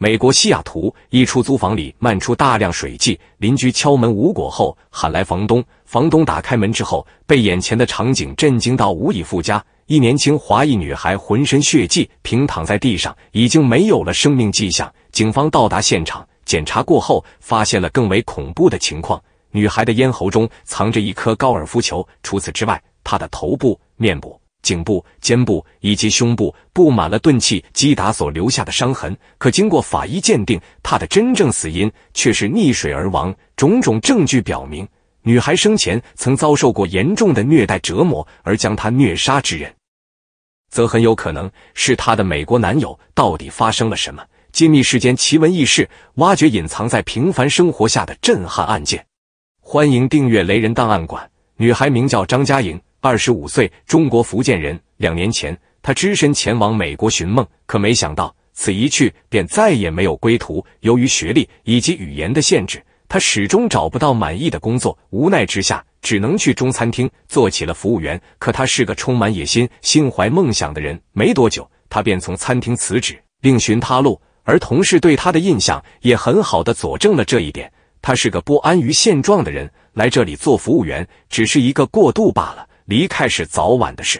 美国西雅图一出租房里漫出大量水迹，邻居敲门无果后喊来房东，房东打开门之后被眼前的场景震惊到无以复加。一年轻华裔女孩浑身血迹平躺在地上，已经没有了生命迹象。警方到达现场检查过后，发现了更为恐怖的情况：女孩的咽喉中藏着一颗高尔夫球，除此之外，她的头部、面部。颈部、肩部以及胸部布满了钝器击打所留下的伤痕，可经过法医鉴定，她的真正死因却是溺水而亡。种种证据表明，女孩生前曾遭受过严重的虐待折磨，而将她虐杀之人，则很有可能是她的美国男友。到底发生了什么？揭秘世间奇闻异事，挖掘隐藏在平凡生活下的震撼案件。欢迎订阅《雷人档案馆》。女孩名叫张佳莹。二十五岁，中国福建人。两年前，他只身前往美国寻梦，可没想到此一去便再也没有归途。由于学历以及语言的限制，他始终找不到满意的工作，无奈之下只能去中餐厅做起了服务员。可他是个充满野心、心怀梦想的人，没多久他便从餐厅辞职，另寻他路。而同事对他的印象也很好的佐证了这一点。他是个不安于现状的人，来这里做服务员只是一个过渡罢了。离开是早晚的事。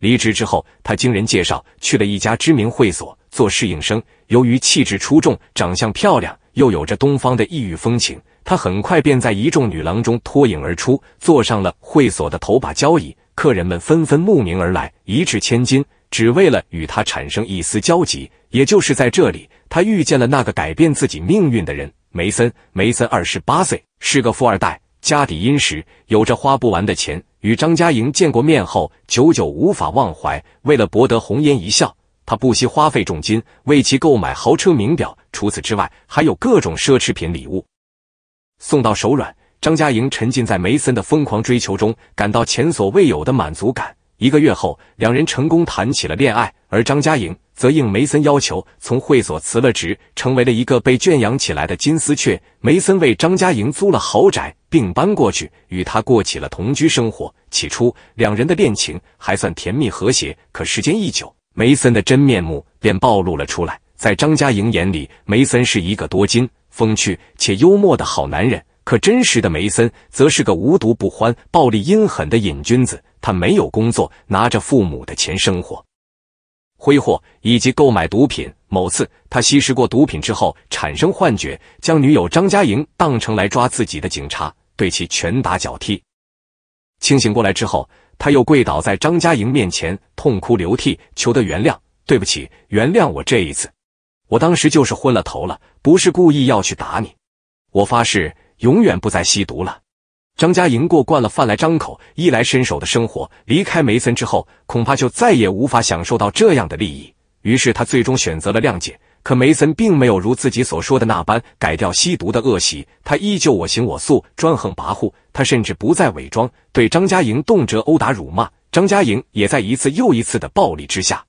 离职之后，他经人介绍去了一家知名会所做适应生。由于气质出众、长相漂亮，又有着东方的异域风情，他很快便在一众女郎中脱颖而出，坐上了会所的头把交椅。客人们纷纷慕名而来，一掷千金，只为了与他产生一丝交集。也就是在这里，他遇见了那个改变自己命运的人——梅森。梅森二十八岁，是个富二代，家底殷实，有着花不完的钱。与张嘉莹见过面后，久久无法忘怀。为了博得红颜一笑，他不惜花费重金为其购买豪车名表，除此之外，还有各种奢侈品礼物，送到手软。张嘉莹沉浸在梅森的疯狂追求中，感到前所未有的满足感。一个月后，两人成功谈起了恋爱，而张嘉莹则应梅森要求从会所辞了职，成为了一个被圈养起来的金丝雀。梅森为张嘉莹租了豪宅。并搬过去，与他过起了同居生活。起初，两人的恋情还算甜蜜和谐。可时间一久，梅森的真面目便暴露了出来。在张家莹眼里，梅森是一个多金、风趣且幽默的好男人。可真实的梅森，则是个无毒不欢、暴力阴狠的瘾君子。他没有工作，拿着父母的钱生活，挥霍以及购买毒品。某次，他吸食过毒品之后，产生幻觉，将女友张佳莹当成来抓自己的警察。对其拳打脚踢，清醒过来之后，他又跪倒在张佳莹面前，痛哭流涕，求得原谅。对不起，原谅我这一次，我当时就是昏了头了，不是故意要去打你。我发誓，永远不再吸毒了。张佳莹过惯了饭来张口、衣来伸手的生活，离开梅森之后，恐怕就再也无法享受到这样的利益。于是，他最终选择了谅解。可梅森并没有如自己所说的那般改掉吸毒的恶习，他依旧我行我素，专横跋扈。他甚至不再伪装，对张嘉莹动辄殴打辱骂。张嘉莹也在一次又一次的暴力之下，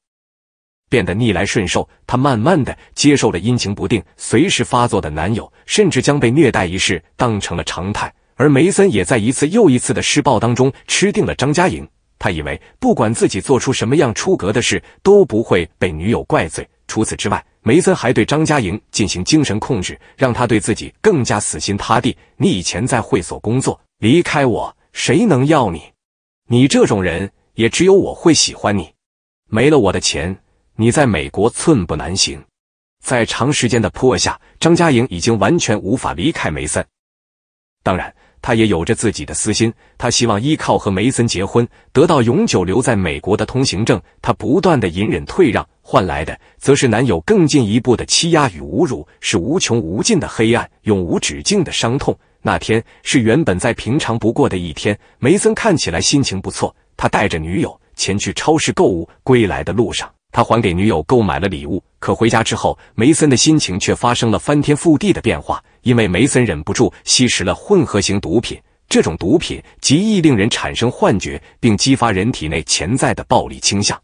变得逆来顺受。他慢慢的接受了阴晴不定、随时发作的男友，甚至将被虐待一事当成了常态。而梅森也在一次又一次的施暴当中吃定了张嘉莹。他以为不管自己做出什么样出格的事，都不会被女友怪罪。除此之外，梅森还对张嘉莹进行精神控制，让他对自己更加死心塌地。你以前在会所工作，离开我谁能要你？你这种人也只有我会喜欢你。没了我的钱，你在美国寸步难行。在长时间的迫下，张嘉莹已经完全无法离开梅森。当然。他也有着自己的私心，他希望依靠和梅森结婚得到永久留在美国的通行证。他不断的隐忍退让，换来的则是男友更进一步的欺压与侮辱，是无穷无尽的黑暗，永无止境的伤痛。那天是原本再平常不过的一天，梅森看起来心情不错，他带着女友前去超市购物，归来的路上，他还给女友购买了礼物。可回家之后，梅森的心情却发生了翻天覆地的变化。因为梅森忍不住吸食了混合型毒品，这种毒品极易令人产生幻觉，并激发人体内潜在的暴力倾向。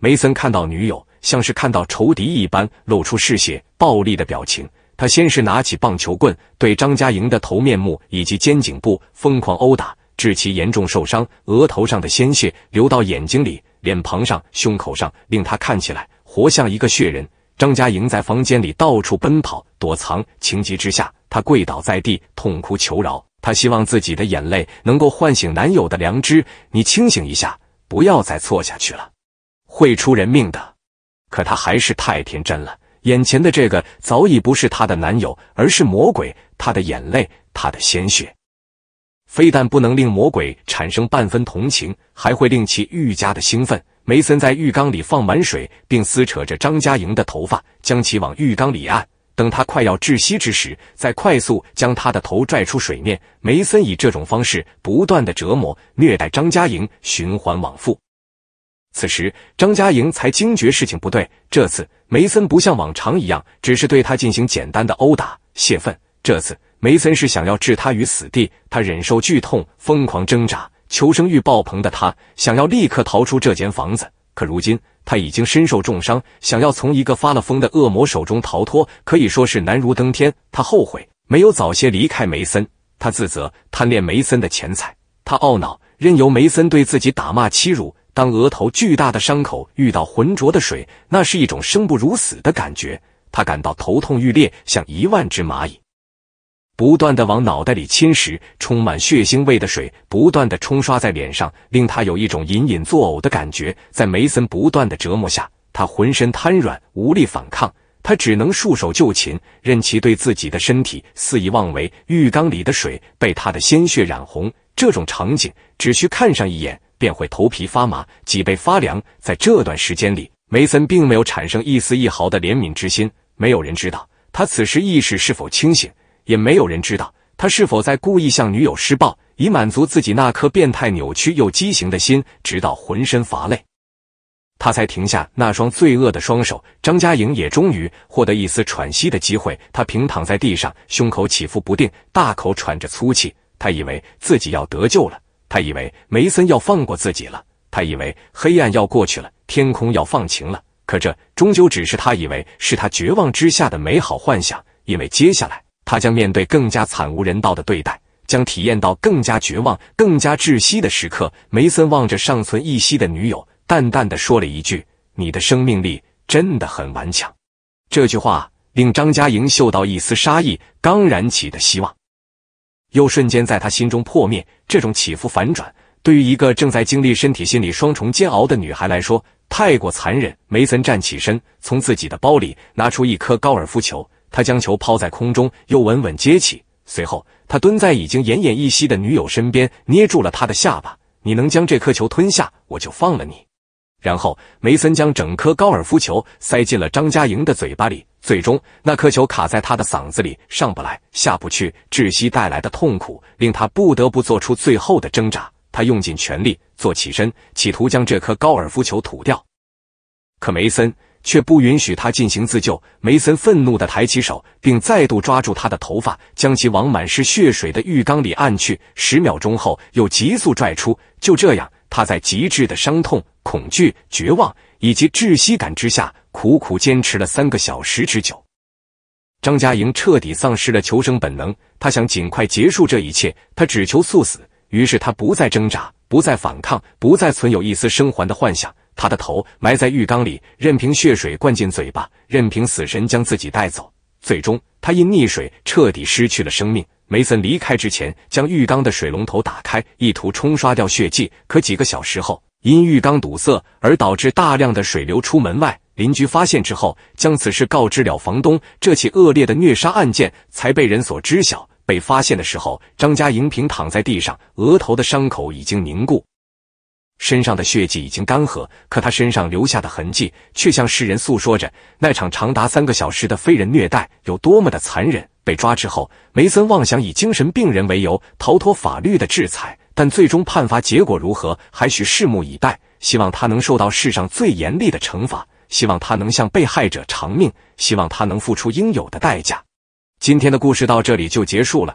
梅森看到女友，像是看到仇敌一般，露出嗜血、暴力的表情。他先是拿起棒球棍，对张佳莹的头、面目以及肩颈部疯狂殴打，致其严重受伤，额头上的鲜血流到眼睛里、脸庞上、胸口上，令他看起来活像一个血人。张家莹在房间里到处奔跑躲藏，情急之下，她跪倒在地，痛哭求饶。她希望自己的眼泪能够唤醒男友的良知：“你清醒一下，不要再错下去了，会出人命的。”可她还是太天真了，眼前的这个早已不是她的男友，而是魔鬼。她的眼泪、她的鲜血，非但不能令魔鬼产生半分同情，还会令其愈加的兴奋。梅森在浴缸里放满水，并撕扯着张佳莹的头发，将其往浴缸里按。等他快要窒息之时，再快速将他的头拽出水面。梅森以这种方式不断的折磨虐待张佳莹，循环往复。此时，张佳莹才惊觉事情不对。这次，梅森不像往常一样，只是对他进行简单的殴打泄愤。这次，梅森是想要置他于死地。他忍受剧痛，疯狂挣扎。求生欲爆棚的他，想要立刻逃出这间房子。可如今他已经身受重伤，想要从一个发了疯的恶魔手中逃脱，可以说是难如登天。他后悔没有早些离开梅森，他自责贪恋梅森的钱财，他懊恼任由梅森对自己打骂欺辱。当额头巨大的伤口遇到浑浊的水，那是一种生不如死的感觉。他感到头痛欲裂，像一万只蚂蚁。不断的往脑袋里侵蚀，充满血腥味的水不断的冲刷在脸上，令他有一种隐隐作呕的感觉。在梅森不断的折磨下，他浑身瘫软，无力反抗，他只能束手就擒，任其对自己的身体肆意妄为。浴缸里的水被他的鲜血染红，这种场景只需看上一眼，便会头皮发麻，脊背发凉。在这段时间里，梅森并没有产生一丝一毫的怜悯之心。没有人知道他此时意识是否清醒。也没有人知道他是否在故意向女友施暴，以满足自己那颗变态扭曲又畸形的心，直到浑身乏累，他才停下那双罪恶的双手。张佳颖也终于获得一丝喘息的机会，她平躺在地上，胸口起伏不定，大口喘着粗气。他以为自己要得救了，他以为梅森要放过自己了，他以为黑暗要过去了，天空要放晴了。可这终究只是他以为是他绝望之下的美好幻想，因为接下来。他将面对更加惨无人道的对待，将体验到更加绝望、更加窒息的时刻。梅森望着尚存一息的女友，淡淡的说了一句：“你的生命力真的很顽强。”这句话令张嘉莹嗅到一丝杀意，刚燃起的希望又瞬间在他心中破灭。这种起伏反转，对于一个正在经历身体、心理双重煎熬的女孩来说，太过残忍。梅森站起身，从自己的包里拿出一颗高尔夫球。他将球抛在空中，又稳稳接起。随后，他蹲在已经奄奄一息的女友身边，捏住了她的下巴。你能将这颗球吞下，我就放了你。然后，梅森将整颗高尔夫球塞进了张嘉莹的嘴巴里。最终，那颗球卡在他的嗓子里，上不来，下不去。窒息带来的痛苦令他不得不做出最后的挣扎。他用尽全力坐起身，企图将这颗高尔夫球吐掉。可梅森。却不允许他进行自救。梅森愤怒的抬起手，并再度抓住他的头发，将其往满是血水的浴缸里按去。十秒钟后，又急速拽出。就这样，他在极致的伤痛、恐惧、绝望以及窒息感之下，苦苦坚持了三个小时之久。张佳莹彻底丧失了求生本能，她想尽快结束这一切，她只求速死。于是她不再挣扎，不再反抗，不再存有一丝生还的幻想。他的头埋在浴缸里，任凭血水灌进嘴巴，任凭死神将自己带走。最终，他因溺水彻底失去了生命。梅森离开之前，将浴缸的水龙头打开，意图冲刷掉血迹。可几个小时后，因浴缸堵塞而导致大量的水流出门外。邻居发现之后，将此事告知了房东，这起恶劣的虐杀案件才被人所知晓。被发现的时候，张家银平躺在地上，额头的伤口已经凝固。身上的血迹已经干涸，可他身上留下的痕迹却向世人诉说着那场长达三个小时的非人虐待有多么的残忍。被抓之后，梅森妄想以精神病人为由逃脱法律的制裁，但最终判罚结果如何，还需拭目以待。希望他能受到世上最严厉的惩罚，希望他能向被害者偿命，希望他能付出应有的代价。今天的故事到这里就结束了。